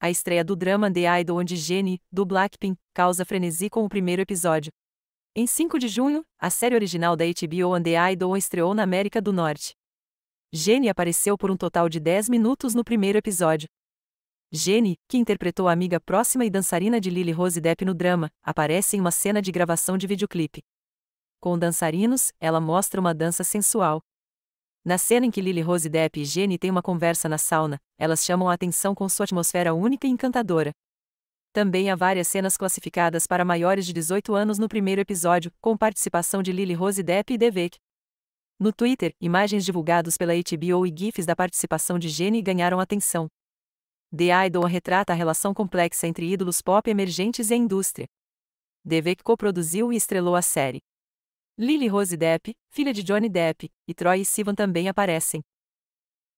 a estreia do drama The Idol onde Jenny, do Blackpink, causa frenesi com o primeiro episódio. Em 5 de junho, a série original da HBO and The Idol estreou na América do Norte. Jenny apareceu por um total de 10 minutos no primeiro episódio. Jenny, que interpretou a amiga próxima e dançarina de Lily Rose Depp no drama, aparece em uma cena de gravação de videoclipe. Com dançarinos, ela mostra uma dança sensual, na cena em que Lily Rose Depp e Jenny têm uma conversa na sauna, elas chamam a atenção com sua atmosfera única e encantadora. Também há várias cenas classificadas para maiores de 18 anos no primeiro episódio, com participação de Lily Rose Depp e Devek. No Twitter, imagens divulgadas pela HBO e GIFs da participação de Jenny ganharam atenção. The Idol retrata a relação complexa entre ídolos pop emergentes e a indústria. Devek coproduziu e estrelou a série. Lily Rose Depp, filha de Johnny Depp, e Troy e Sivan também aparecem.